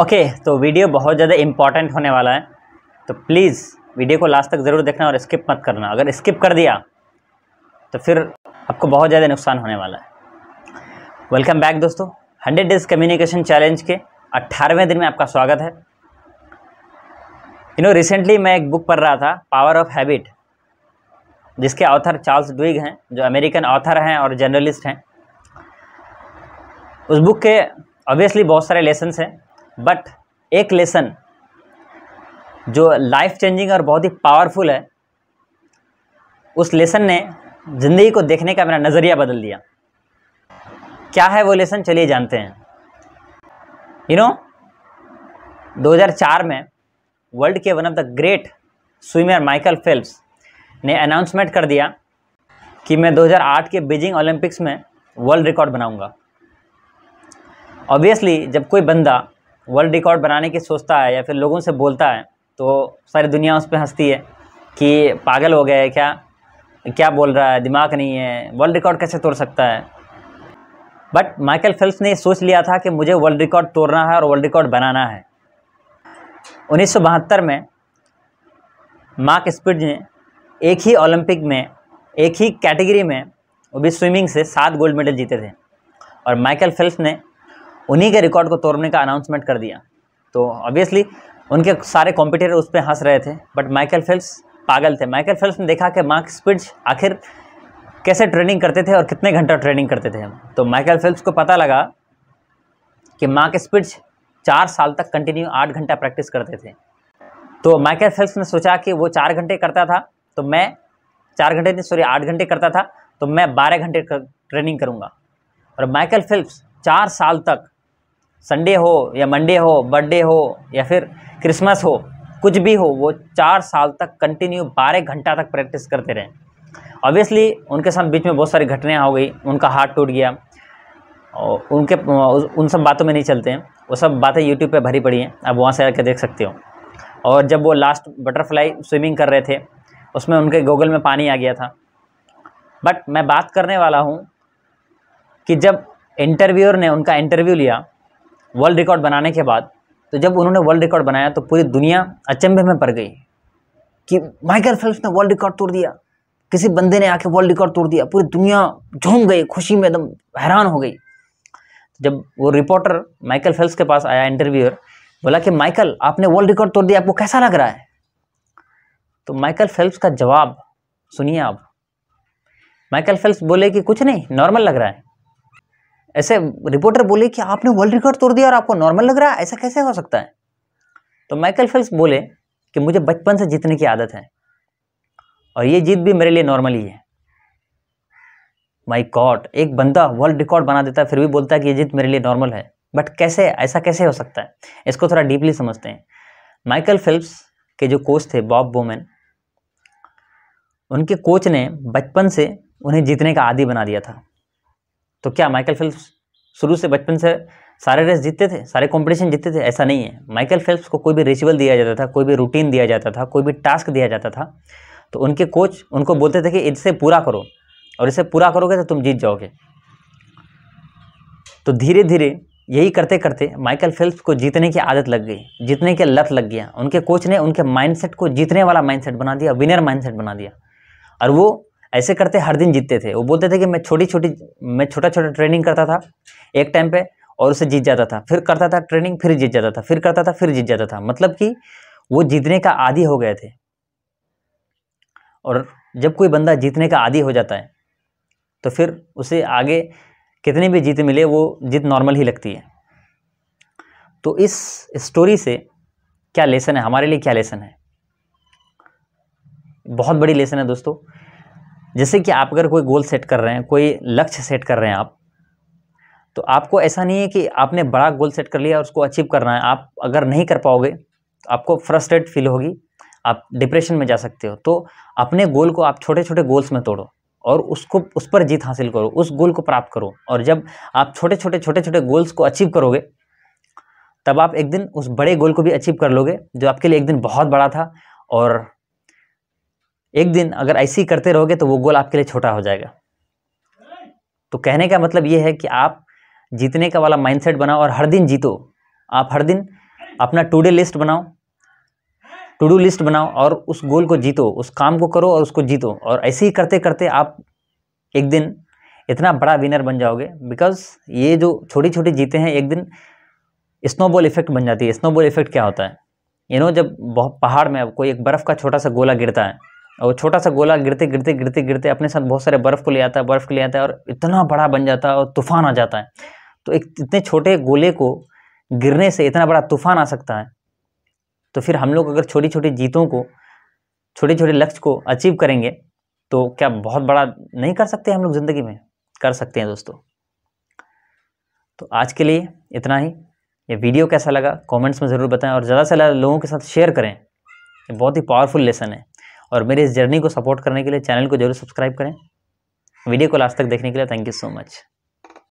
okay तो video बहुत ज़्यादा इंपॉर्टेंट होने वाला है तो प्लीज़ वीडियो को लास्ट तक ज़रूर देखना और स्किप मत करना अगर स्किप कर दिया तो फिर आपको बहुत ज़्यादा नुकसान होने वाला है वेलकम बैक दोस्तों हंड्रेड डेज कम्युनिकेशन चैलेंज के अट्ठारहवें दिन में आपका स्वागत है यू नो रिसेंटली मैं एक बुक पढ़ रहा था पावर ऑफ हैबिट जिसके ऑथर चार्ल्स डुइग हैं जो अमेरिकन ऑथर हैं और जर्नलिस्ट हैं उस बुक के ऑब्वियसली बहुत सारे लेसन्स हैं बट एक लेसन जो लाइफ चेंजिंग और बहुत ही पावरफुल है उस लेसन ने ज़िंदगी को देखने का मेरा नज़रिया बदल दिया क्या है वो लेसन चलिए जानते हैं यू you नो know, 2004 में वर्ल्ड के one of the great swimmer Michael Phelps ने अनाउंसमेंट कर दिया कि मैं 2008 के बीजिंग ओलंपिक्स में वर्ल्ड रिकॉर्ड बनाऊंगा ऑब्वियसली जब कोई बंदा वर्ल्ड रिकॉर्ड बनाने की सोचता है या फिर लोगों से बोलता है तो सारी दुनिया उस पर हंसती है कि पागल हो गया है क्या क्या बोल रहा है दिमाग नहीं है वर्ल्ड रिकॉर्ड कैसे तोड़ सकता है बट माइकल फिल्स ने सोच लिया था कि मुझे वर्ल्ड रिकॉर्ड तोड़ना है और वर्ल्ड रिकॉर्ड बनाना है उन्नीस में मार्क स्पिड ने एक ही ओलंपिक में एक ही कैटेगरी में वो भी स्विमिंग से सात गोल्ड मेडल जीते थे और माइकल फिल्स ने उन्हीं के रिकॉर्ड को तोड़ने का अनाउंसमेंट कर दिया तो ऑब्वियसली उनके सारे कॉम्पिटिटर उस पर हंस रहे थे बट माइकल फेल्स पागल थे माइकल फेल्स ने देखा कि मार्क स्पिट्स आखिर कैसे ट्रेनिंग करते थे और कितने घंटा ट्रेनिंग करते थे तो माइकल फिल्प्स को पता लगा कि मार्क स्पिट्स चार साल तक कंटिन्यू आठ घंटा प्रैक्टिस करते थे तो माइकल फिल्प्स ने सोचा कि वो चार घंटे करता था तो मैं चार घंटे नहीं सॉरी आठ घंटे करता था तो मैं बारह घंटे कर, ट्रेनिंग करूँगा और माइकल फेल्प्स चार साल तक संडे हो या मंडे हो बर्थडे हो या फिर क्रिसमस हो कुछ भी हो वो चार साल तक कंटिन्यू बारह घंटा तक प्रैक्टिस करते रहें ऑब्वियसली उनके साथ बीच में बहुत सारी घटनाएँ हो गई उनका हाथ टूट गया और उनके उन सब बातों में नहीं चलते हैं वो सब बातें यूट्यूब पे भरी पड़ी हैं आप वहाँ से आकर देख सकते हो और जब वो लास्ट बटरफ्लाई स्विमिंग कर रहे थे उसमें उनके गूगल में पानी आ गया था बट मैं बात करने वाला हूँ कि जब इंटरव्यूअर ने उनका इंटरव्यू लिया वर्ल्ड रिकॉर्ड बनाने के बाद तो जब उन्होंने वर्ल्ड रिकॉर्ड बनाया तो पूरी दुनिया अचंभे में पड़ गई कि माइकल फेल्प्स ने वर्ल्ड रिकॉर्ड तोड़ दिया किसी बंदे ने आके वर्ल्ड रिकॉर्ड तोड़ दिया पूरी दुनिया झूम गई खुशी में एकदम हैरान हो गई जब वो रिपोर्टर माइकल फेल्प्स के पास आया इंटरव्यूअर बोला कि माइकल आपने वर्ल्ड रिकॉर्ड तोड़ दिया आपको कैसा लग रहा है तो माइकल फेल्प्स का जवाब सुनिए आप माइकल फेल्प्स बोले कि कुछ नहीं नॉर्मल लग रहा है ऐसे रिपोर्टर बोले कि आपने वर्ल्ड रिकॉर्ड तोड़ दिया और आपको नॉर्मल लग रहा है ऐसा कैसे हो सकता है तो माइकल फेल्स बोले कि मुझे बचपन से जीतने की आदत है और ये जीत भी मेरे लिए नॉर्मल ही है माई गॉड एक बंदा वर्ल्ड रिकॉर्ड बना देता है फिर भी बोलता है कि ये जीत मेरे लिए नॉर्मल है बट कैसे ऐसा कैसे हो सकता है इसको थोड़ा डीपली समझते हैं माइकल फिल्प्स के जो कोच थे बॉब बोमेन उनके कोच ने बचपन से उन्हें जीतने का आदि बना दिया था तो क्या माइकल फेल्प्स शुरू से बचपन से सारे रेस जीतते थे सारे कंपटीशन जीतते थे ऐसा नहीं है माइकल फेल्प्स को कोई भी रिचुअल दिया जाता था कोई भी रूटीन दिया जाता था कोई भी टास्क दिया जाता था तो उनके कोच उनको बोलते थे कि इससे पूरा करो और इसे पूरा करोगे तो तुम जीत जाओगे तो धीरे धीरे यही करते करते माइकल फेल्प्स को जीतने की आदत लग गई जीतने की लत लग गया उनके कोच ने उनके माइंडसेट को जीतने वाला माइंडसेट बना दिया विनर माइंडसेट बना दिया और वो ऐसे करते हर दिन जीतते थे वो बोलते थे कि मैं छोटी छोटी मैं छोटा छोटा ट्रेनिंग करता था एक टाइम पे और उसे जीत जाता था फिर करता था ट्रेनिंग फिर जीत जाता था फिर करता था फिर जीत जाता था मतलब कि वो जीतने का आदि हो गए थे और जब कोई बंदा जीतने का आदि हो जाता है तो फिर उसे आगे कितनी भी जीत मिले वो जीत नॉर्मल ही लगती है तो इस स्टोरी से क्या लेसन है हमारे लिए क्या लेसन है बहुत बड़ी लेसन है दोस्तों जैसे कि आप अगर कोई गोल सेट कर रहे हैं कोई लक्ष्य सेट कर रहे हैं आप तो आपको ऐसा नहीं है कि आपने बड़ा गोल सेट कर लिया और उसको अचीव करना है आप अगर नहीं कर पाओगे तो आपको फ्रस्ट्रेट फील होगी आप डिप्रेशन में जा सकते हो तो अपने गोल को आप छोटे छोटे गोल्स में तोड़ो और उसको उस पर जीत हासिल करो उस गोल को प्राप्त करो और जब आप छोटे छोटे छोटे छोटे गोल्स को अचीव करोगे तब आप एक दिन उस बड़े गोल को भी अचीव कर लोगे जो आपके लिए एक दिन बहुत बड़ा था और एक दिन अगर ऐसे ही करते रहोगे तो वो गोल आपके लिए छोटा हो जाएगा तो कहने का मतलब ये है कि आप जीतने का वाला माइंडसेट बनाओ और हर दिन जीतो आप हर दिन अपना टू डे लिस्ट बनाओ टू डू लिस्ट बनाओ और उस गोल को जीतो उस काम को करो और उसको जीतो और ऐसे ही करते करते आप एक दिन इतना बड़ा विनर बन जाओगे बिकॉज ये जो छोटी छोटी जीते हैं एक दिन स्नोबॉल इफेक्ट बन जाती है स्नोबॉल इफेक्ट क्या होता है यू नो जब बहुत पहाड़ में कोई एक बर्फ़ का छोटा सा गोला गिरता है और छोटा सा गोला गिरते गिरते गिरते गिरते अपने साथ बहुत सारे बर्फ़ को ले आता है बर्फ़ को ले आता है और इतना बड़ा बन जाता है और तूफान आ जाता है तो एक इतने छोटे गोले को गिरने से इतना बड़ा तूफान आ सकता है तो फिर हम लोग अगर छोटी छोटी जीतों को छोटे छोटे लक्ष्य को अचीव करेंगे तो क्या बहुत बड़ा नहीं कर सकते हम लोग ज़िंदगी में कर सकते हैं दोस्तों तो आज के लिए इतना ही ये वीडियो कैसा लगा कमेंट्स में ज़रूर बताएं और ज़्यादा से ज़्यादा लोगों के साथ शेयर करें ये बहुत ही पावरफुल लेसन है और मेरे इस जर्नी को सपोर्ट करने के लिए चैनल को जरूर सब्सक्राइब करें वीडियो को लास्ट तक देखने के लिए थैंक यू सो मच